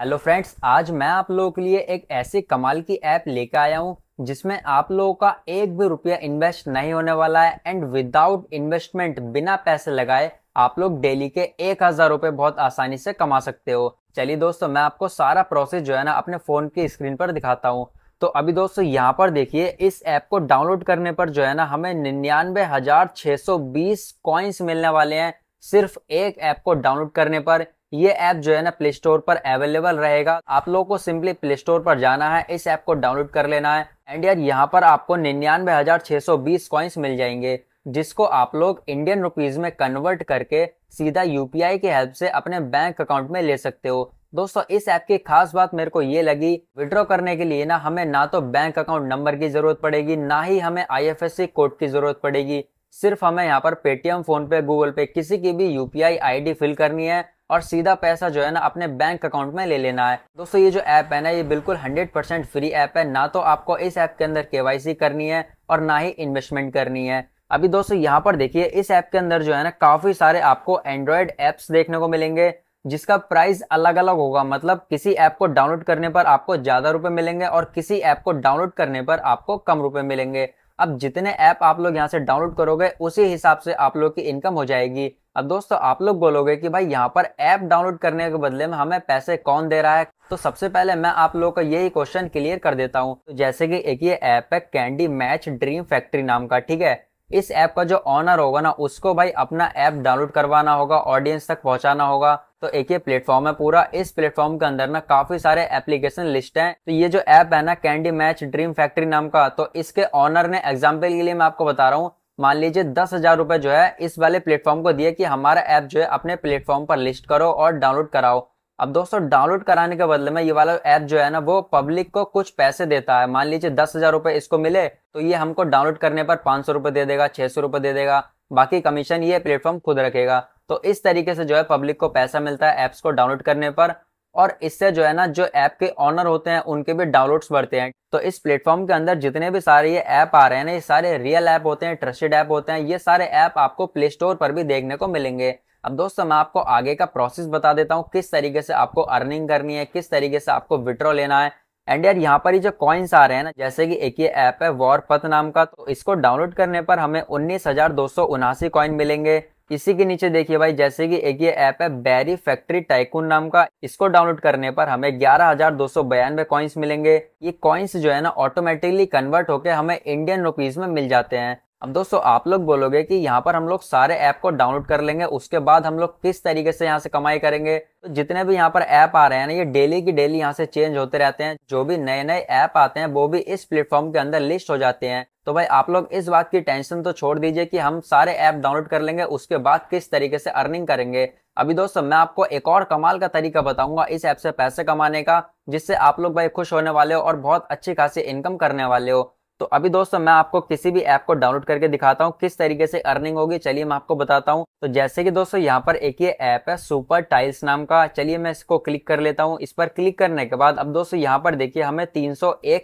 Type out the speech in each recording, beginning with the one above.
hello friends आज मैं आप लोगों के लिए एक ऐसी कमाल की ऐप लेकर आया हूँ जिसमें आप लोगों का एक भी रुपया इन्वेस्ट नहीं होने वाला है एंड विदाउट इन्वेस्टमेंट बिना पैसे लगाए आप लोग डेली के एक हजार रुपये बहुत आसानी से कमा सकते हो चलिए दोस्तों मैं आपको सारा प्रोसेस जो है ना अपने फ़ोन की स्क्रीन पर दिखाता हूँ तो अभी दोस्तों यहाँ पर देखिए इस ऐप को डाउनलोड करने पर जो है ना हमें निन्यानवे हजार सौ बीस कॉइन्स मिलने वाले हैं सिर्फ एक ऐप को डाउनलोड करने पर ये ऐप जो है ना प्ले स्टोर पर अवेलेबल रहेगा आप लोगों को सिंपली प्ले स्टोर पर जाना है इस ऐप को डाउनलोड कर लेना है एंड यार यहाँ पर आपको निन्यानवे हजार छह सौ बीस कॉइन्स मिल जाएंगे जिसको आप लोग इंडियन रुपीज में कन्वर्ट करके सीधा यूपीआई की हेल्प से अपने बैंक अकाउंट में ले सकते हो दोस्तों इस ऐप की खास बात मेरे को ये लगी विड्रॉ करने के लिए ना हमें ना तो बैंक अकाउंट नंबर की जरूरत पड़ेगी ना ही हमें आईएफएससी कोड की जरूरत पड़ेगी सिर्फ हमें यहाँ पर पेटीएम फोन पे गूगल पे किसी की भी यूपीआई आईडी फिल करनी है और सीधा पैसा जो है ना अपने बैंक अकाउंट में ले लेना है दोस्तों ये जो ऐप है ना ये बिल्कुल 100% फ्री ऐप है ना तो आपको इस ऐप के अंदर केवाईसी करनी है और ना ही इन्वेस्टमेंट करनी है अभी दोस्तों यहाँ पर देखिए इस ऐप के अंदर जो है ना काफी सारे आपको एंड्रॉयड एप्स देखने को मिलेंगे जिसका प्राइस अलग अलग होगा मतलब किसी ऐप को डाउनलोड करने पर आपको ज्यादा रुपए मिलेंगे और किसी ऐप को डाउनलोड करने पर आपको कम रुपए मिलेंगे अब जितने ऐप आप लोग यहाँ से डाउनलोड करोगे उसी हिसाब से आप लोग की इनकम हो जाएगी अब दोस्तों आप लोग बोलोगे कि भाई यहाँ पर ऐप डाउनलोड करने के बदले में हमें पैसे कौन दे रहा है तो सबसे पहले मैं आप लोग का यही क्वेश्चन क्लियर कर देता हूँ तो जैसे कि एक ये ऐप है कैंडी मैच ड्रीम फैक्ट्री नाम का ठीक है इस ऐप का जो ऑनर होगा ना उसको भाई अपना ऐप डाउनलोड करवाना होगा ऑडियंस तक पहुंचाना होगा तो एक ये प्लेटफॉर्म है पूरा इस प्लेटफॉर्म के अंदर ना काफी सारे एप्लीकेशन लिस्ट हैं तो ये जो ऐप है ना कैंडी मैच ड्रीम फैक्ट्री नाम का तो इसके ऑनर ने एग्जाम्पल के लिए मैं आपको बता रहा हूँ मान लीजिए दस हजार रुपए जो है इस वाले प्लेटफॉर्म को दिए कि हमारा ऐप जो है अपने प्लेटफॉर्म पर लिस्ट करो और डाउनलोड कराओ अब दोस्तों डाउनलोड कराने के बदले में ये वाला ऐप जो है ना वो पब्लिक को कुछ पैसे देता है मान लीजिए दस हजार रुपए इसको मिले तो ये हमको डाउनलोड करने पर पांच सौ रुपए दे देगा छह सौ रुपए दे देगा बाकी कमीशन ये प्लेटफॉर्म खुद रखेगा तो इस तरीके से जो है पब्लिक को पैसा मिलता है ऐप्स को डाउनलोड करने पर और इससे जो है ना जो ऐप के ऑनर होते हैं उनके भी डाउनलोड्स बढ़ते हैं तो इस प्लेटफॉर्म के अंदर जितने भी सारे ये ऐप आ रहे हैं ना ये सारे रियल ऐप होते हैं ट्रस्टेड ऐप होते हैं ये सारे ऐप आपको प्ले स्टोर पर भी देखने को मिलेंगे अब दोस्तों मैं आपको आगे का प्रोसेस बता देता हूँ किस तरीके से आपको अर्निंग करनी है किस तरीके से आपको विड्रॉ लेना है एंड यार यहाँ पर ही जो कॉइन्स आ रहे हैं ना जैसे कि एक ये ऐप है वॉर पथ नाम का तो इसको डाउनलोड करने पर हमें उन्नीस हजार दो सौ उनासी कॉइन मिलेंगे इसी के नीचे देखिए भाई जैसे कि एक ये ऐप है बैरी फैक्ट्री टाइकून नाम का इसको डाउनलोड करने पर हमें ग्यारह हजार दो सौ बयानवे कॉइन्स मिलेंगे ये कॉइन्स जो है ना ऑटोमेटिकली कन्वर्ट होकर हमें इंडियन रुपीज में मिल जाते हैं अब दोस्तों आप लोग बोलोगे कि यहाँ पर हम लोग सारे ऐप को डाउनलोड कर लेंगे उसके बाद हम लोग किस तरीके से यहाँ से कमाई करेंगे तो जितने भी यहाँ पर ऐप आ रहे हैं ना ये डेली की डेली यहाँ से चेंज होते रहते हैं जो भी नए नए ऐप आते हैं वो भी इस प्लेटफॉर्म के अंदर लिस्ट हो जाते हैं तो भाई आप लोग इस बात की टेंशन तो छोड़ दीजिए कि हम सारे ऐप डाउनलोड कर लेंगे उसके बाद किस तरीके से अर्निंग करेंगे अभी दोस्तों मैं आपको एक और कमाल का तरीका बताऊंगा इस ऐप से पैसे कमाने का जिससे आप लोग भाई खुश होने वाले हो और बहुत अच्छी खासी इनकम करने वाले हो तो अभी दोस्तों मैं आपको किसी भी ऐप को डाउनलोड करके दिखाता हूँ किस तरीके से अर्निंग होगी चलिए मैं आपको बताता हूँ तो जैसे कि दोस्तों यहाँ पर एक ये ऐप है सुपर टाइल्स नाम का चलिए मैं इसको क्लिक कर लेता हूँ इस पर क्लिक करने के बाद अब दोस्तों यहाँ पर देखिए हमें तीन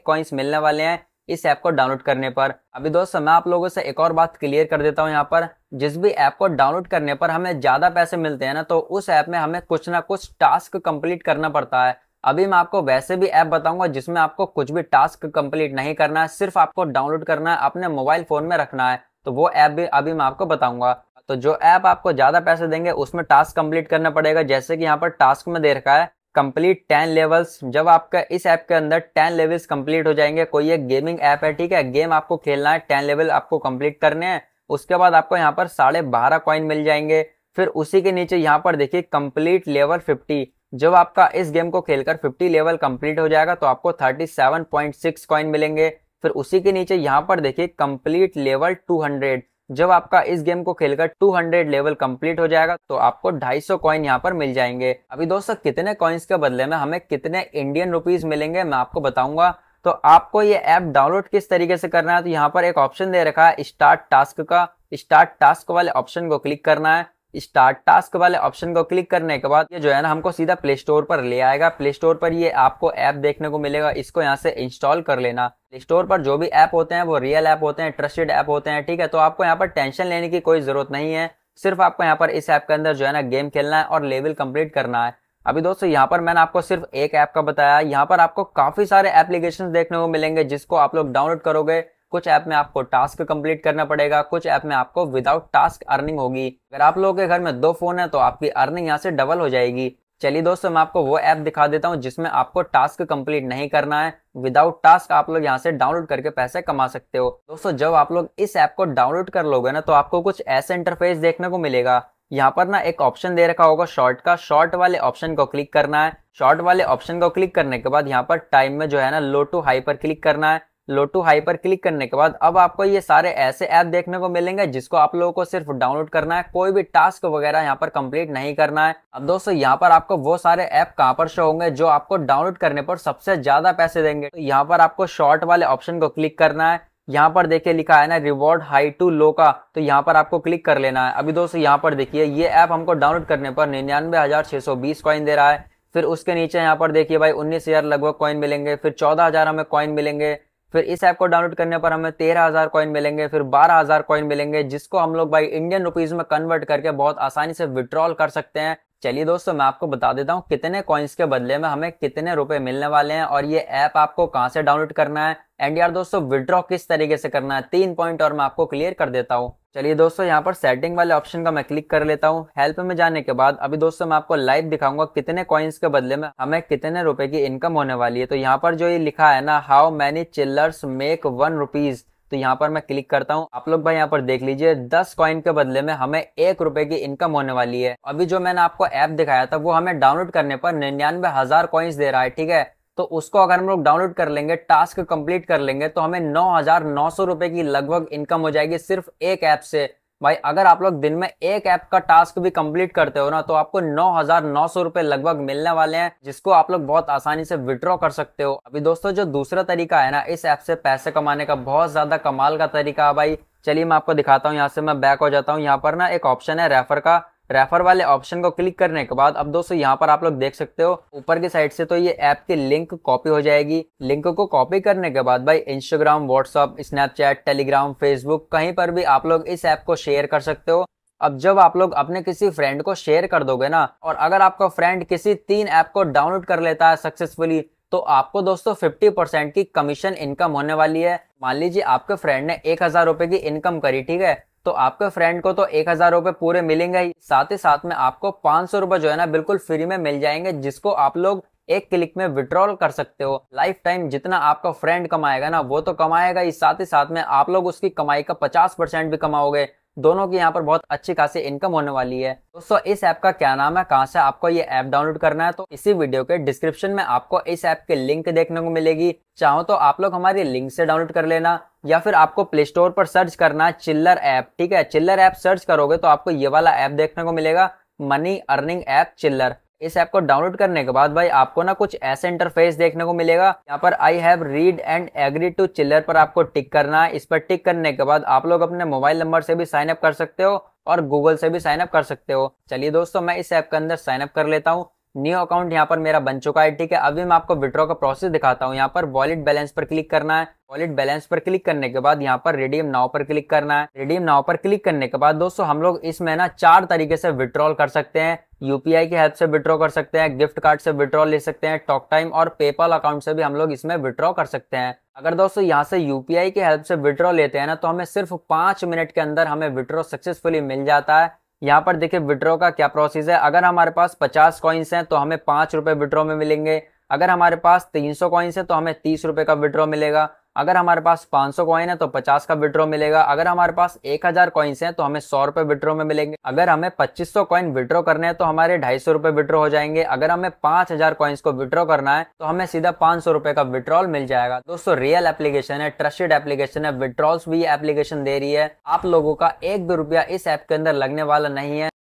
कॉइन्स मिलने वाले हैं इस ऐप को डाउनलोड करने पर अभी दोस्तों मैं आप लोगों से एक और बात क्लियर कर देता हूँ यहाँ पर जिस भी ऐप को डाउनलोड करने पर हमें ज्यादा पैसे मिलते हैं ना तो उस ऐप में हमें कुछ ना कुछ टास्क कंप्लीट करना पड़ता है अभी मैं आपको वैसे भी ऐप बताऊंगा जिसमें आपको कुछ भी टास्क कंप्लीट नहीं करना है सिर्फ आपको डाउनलोड करना है अपने मोबाइल फोन में रखना है तो वो ऐप भी अभी मैं आपको बताऊंगा तो जो ऐप आपको ज्यादा पैसे देंगे उसमें टास्क कंप्लीट करना पड़ेगा जैसे कि यहाँ पर टास्क में दे रखा है कंप्लीट टेन लेवल्स जब आपका इस ऐप के अंदर टेन लेवल्स कंप्लीट हो जाएंगे कोई एक गेमिंग ऐप है ठीक है गेम आपको खेलना है टेन लेवल आपको कंप्लीट करने हैं उसके बाद आपको यहाँ पर साढ़े बारह कॉइन मिल जाएंगे फिर उसी के नीचे यहाँ पर देखिए कंप्लीट लेवल फिफ्टी जब आपका इस गेम को खेलकर 50 लेवल कंप्लीट हो जाएगा तो आपको 37.6 कॉइन मिलेंगे फिर उसी के नीचे यहाँ पर देखिए कंप्लीट लेवल 200 जब आपका इस गेम को खेलकर 200 लेवल कंप्लीट हो जाएगा तो आपको 250 कॉइन यहाँ पर मिल जाएंगे अभी दोस्तों कितने कॉइन्स के बदले में हमें कितने इंडियन रुपीज मिलेंगे मैं आपको बताऊंगा तो आपको ये ऐप डाउनलोड किस तरीके से करना है तो यहाँ पर एक ऑप्शन दे रखा है स्टार्ट टास्क का स्टार्ट टास्क वाले ऑप्शन को क्लिक करना है स्टार्ट टास्क वाले ऑप्शन को क्लिक करने के बाद ये जो है ना हमको सीधा प्ले स्टोर पर ले आएगा प्ले स्टोर पर ये आपको ऐप देखने को मिलेगा इसको यहाँ से इंस्टॉल कर लेना प्ले स्टोर पर जो भी ऐप होते हैं वो रियल ऐप होते हैं ट्रस्टेड ऐप होते हैं ठीक है तो आपको यहाँ पर टेंशन लेने की कोई जरूरत नहीं है सिर्फ आपको यहाँ पर इस ऐप के अंदर जो है ना गेम खेलना है और लेवल कंप्लीट करना है अभी दोस्तों यहाँ पर मैंने आपको सिर्फ एक ऐप का बताया यहाँ पर आपको काफी सारे एप्लीकेशन देखने को मिलेंगे जिसको आप लोग डाउनलोड करोगे कुछ ऐप में आपको टास्क कंप्लीट करना पड़ेगा कुछ ऐप में आपको विदाउट टास्क अर्निंग होगी अगर आप लोगों के घर में दो फोन है तो आपकी अर्निंग यहाँ से डबल हो जाएगी चलिए दोस्तों मैं आपको वो ऐप दिखा देता हूँ जिसमें आपको टास्क कंप्लीट नहीं करना है विदाउट टास्क आप लोग यहाँ से डाउनलोड करके पैसे कमा सकते हो दोस्तों जब आप लोग इस ऐप को डाउनलोड कर लोगे ना तो आपको कुछ ऐसे इंटरफेस देखने को मिलेगा यहाँ पर ना एक ऑप्शन दे रखा होगा शॉर्ट का शॉर्ट वाले ऑप्शन को क्लिक करना है शॉर्ट वाले ऑप्शन को क्लिक करने के बाद यहाँ पर टाइम में जो है ना लो टू हाई पर क्लिक करना है लो टू हाई पर क्लिक करने के बाद अब आपको ये सारे ऐसे ऐप देखने को मिलेंगे जिसको आप लोगों को सिर्फ डाउनलोड करना है कोई भी टास्क वगैरह यहाँ पर कंप्लीट नहीं करना है अब दोस्तों यहाँ पर आपको वो सारे ऐप कहाँ पर शो होंगे जो आपको डाउनलोड करने पर सबसे ज्यादा पैसे देंगे तो यहाँ पर आपको शॉर्ट वाले ऑप्शन को क्लिक करना है यहाँ पर देखिए लिखा है ना रिवॉर्ड हाई टू लो का तो यहाँ पर आपको क्लिक कर लेना है अभी दोस्तों यहाँ पर देखिए ये ऐप हमको डाउनलोड करने पर निन्यानवे हजार छह सौ बीस कॉइन दे रहा है फिर उसके नीचे यहाँ पर देखिए भाई उन्नीस हजार लगभग कॉइन मिलेंगे फिर चौदह हजार हमें कॉइन मिलेंगे फिर इस ऐप को डाउनलोड करने पर हमें तेरह हज़ार कॉइन मिलेंगे फिर बारह हज़ार कॉइन मिलेंगे जिसको हम लोग भाई इंडियन रुपीज़ में कन्वर्ट करके बहुत आसानी से विड्रॉल कर सकते हैं चलिए दोस्तों मैं आपको बता देता हूँ कितने कॉइन्स के बदले में हमें कितने रुपए मिलने वाले हैं और ये ऐप आपको कहाँ से डाउनलोड करना है एंड यार दोस्तों विड्रॉ किस तरीके से करना है तीन पॉइंट और मैं आपको क्लियर कर देता हूँ चलिए दोस्तों यहाँ पर सेटिंग वाले ऑप्शन का मैं क्लिक कर लेता हूँ हेल्प में जाने के बाद अभी दोस्तों मैं आपको लाइव दिखाऊंगा कितने कॉइन्स के बदले में हमें कितने रुपए की इनकम होने वाली है तो यहाँ पर जो ये लिखा है ना हाउ मैनी चिल्लर्स मेक वन रुपीज़ तो यहाँ पर मैं क्लिक करता हूँ आप लोग भाई यहाँ पर देख लीजिए दस कॉइन के बदले में हमें एक रुपए की इनकम होने वाली है अभी जो मैंने आपको ऐप दिखाया था वो हमें डाउनलोड करने पर निन्यानवे हजार कॉइन्स दे रहा है ठीक है तो उसको अगर हम लोग डाउनलोड कर लेंगे टास्क कंप्लीट कर लेंगे तो हमें नौ हजार नौ सौ रुपए की लगभग इनकम हो जाएगी सिर्फ एक ऐप से भाई अगर आप लोग दिन में एक ऐप का टास्क भी कंप्लीट करते हो ना तो आपको नौ हजार नौ सौ रुपए लगभग मिलने वाले हैं जिसको आप लोग बहुत आसानी से विड्रॉ कर सकते हो अभी दोस्तों जो दूसरा तरीका है ना इस ऐप से पैसे कमाने का बहुत ज्यादा कमाल का तरीका है भाई चलिए मैं आपको दिखाता हूँ यहाँ से मैं बैक हो जाता हूँ यहाँ पर ना एक ऑप्शन है रेफर का रेफर वाले ऑप्शन को क्लिक करने के बाद अब दोस्तों यहाँ पर आप लोग देख सकते हो ऊपर की साइड से तो ये ऐप की लिंक कॉपी हो जाएगी लिंक को कॉपी करने के बाद भाई Instagram WhatsApp Snapchat Telegram Facebook कहीं पर भी आप लोग इस ऐप को शेयर कर सकते हो अब जब आप लोग अपने किसी फ्रेंड को शेयर कर दोगे ना और अगर आपका फ्रेंड किसी तीन ऐप को डाउनलोड कर लेता है सक्सेसफुली तो आपको दोस्तों 50 परसेंट की कमीशन इनकम होने वाली है मान लीजिए आपके फ्रेंड ने एक हजार रुपए की इनकम करी ठीक है तो आपके फ्रेंड को तो एक हजार रुपये पूरे मिलेंगे ही साथ ही साथ में आपको पांच सौ रुपए जो है ना बिल्कुल फ्री में मिल जाएंगे जिसको आप लोग एक क्लिक में विड्रॉल कर सकते हो लाइफ टाइम जितना आपका फ्रेंड कमाएगा ना वो तो कमाएगा ही साथ ही साथ में आप लोग उसकी कमाई का पचास परसेंट भी कमाओगे दोनों की यहाँ पर बहुत अच्छी खासी इनकम होने वाली है दोस्तों इस ऐप का क्या नाम है कहाँ से आपको ये ऐप डाउनलोड करना है तो इसी वीडियो के डिस्क्रिप्शन में आपको इस ऐप की लिंक देखने को मिलेगी चाहो तो आप लोग हमारी लिंक से डाउनलोड कर लेना या फिर आपको प्ले स्टोर पर सर्च करना है चिल्लर ऐप ठीक है चिल्लर ऐप सर्च करोगे तो आपको ये वाला ऐप देखने को मिलेगा मनी अर्निंग ऐप चिल्लर इस ऐप को डाउनलोड करने के बाद भाई आपको ना कुछ ऐसे इंटरफेस देखने को मिलेगा यहाँ पर I have read and agree to चिल्लर पर आपको टिक करना है इस पर टिक करने के बाद आप लोग अपने मोबाइल नंबर से भी साइन अप कर सकते हो और गूगल से भी साइन अप कर सकते हो चलिए दोस्तों मैं इस ऐप के अंदर साइन अप कर लेता हूँ न्यू अकाउंट यहाँ पर मेरा बन चुका है ठीक है अभी मैं आपको विड्रॉ का प्रोसेस दिखाता हूँ यहाँ पर वॉलेट बैलेंस पर क्लिक करना है वॉलेट बैलेंस पर क्लिक करने के बाद यहाँ पर रेडियम नाव पर क्लिक करना है रेडियम नाव पर क्लिक करने के बाद दोस्तों हम लोग इसमें ना चार तरीके से विड्रॉल कर सकते हैं यूपीआई की हेल्प से विड्रॉ कर सकते हैं गिफ्ट कार्ड से विड्रॉ ले सकते हैं टॉक टाइम और पेपल अकाउंट से भी हम लोग इसमें विड्रॉ कर सकते हैं अगर दोस्तों यहाँ से यूपीआई की हेल्प से विड्रॉ लेते हैं ना तो हमें सिर्फ पांच मिनट के अंदर हमें विड्रॉ सक्सेसफुली मिल जाता है यहाँ पर देखिए विड्रॉ का क्या प्रोसेस है अगर हमारे पास पचास कॉइन्स हैं तो हमें पाँच रुपये विड्रॉ में मिलेंगे अगर हमारे पास तीन सौ कॉइन्स हैं तो हमें तीस रुपये का विड्रॉ मिलेगा अगर हमारे पास 500 सौ कॉइन है तो 50 का विड्रॉ मिलेगा अगर हमारे पास 1000 हजार कॉइन्स है तो हमें सौ रुपए विड्रो में मिलेंगे अगर हमें 2500 सौ कॉइन विड्रॉ करने हैं तो हमारे ढाई सौ रुपए विड्रो हो जाएंगे अगर हमें 5000 हजार कॉइन्स को विड्रॉ करना है तो हमें सीधा पांच सौ रुपए का विड्रॉल मिल जाएगा दोस्तों रियल एप्लीकेशन है ट्रस्टेड एप्लीकेशन है विड्रॉल्स भी एप्लीकेशन दे रही है आप लोगों का एक भी रुपया इस ऐप के अंदर लगने वाला नहीं है